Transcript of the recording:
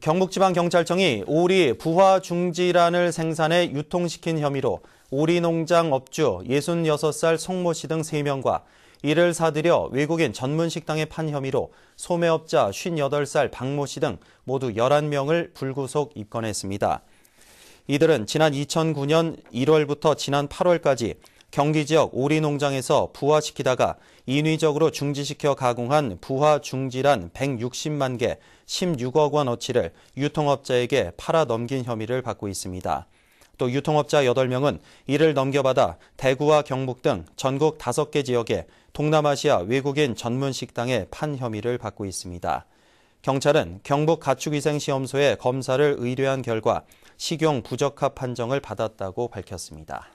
경북지방경찰청이 오리 부화 중지란을 생산해 유통시킨 혐의로 오리 농장 업주 66살 송모 씨 등 3명과 이를 사들여 외국인 전문 식당에 판 혐의로 소매업자 58살 박모 씨 등 모두 11명을 불구속 입건했습니다. 이들은 지난 2009년 1월부터 지난 8월까지 경기 지역 오리 농장에서 부화시키다가 인위적으로 중지시켜 가공한 부화 중지란 160만 개, 16억 원 어치를 유통업자에게 팔아 넘긴 혐의를 받고 있습니다. 또 유통업자 8명은 이를 넘겨받아 대구와 경북 등 전국 5개 지역에 동남아시아 외국인 전문 식당에 판 혐의를 받고 있습니다. 경찰은 경북 가축위생시험소에 검사를 의뢰한 결과 식용 부적합 판정을 받았다고 밝혔습니다.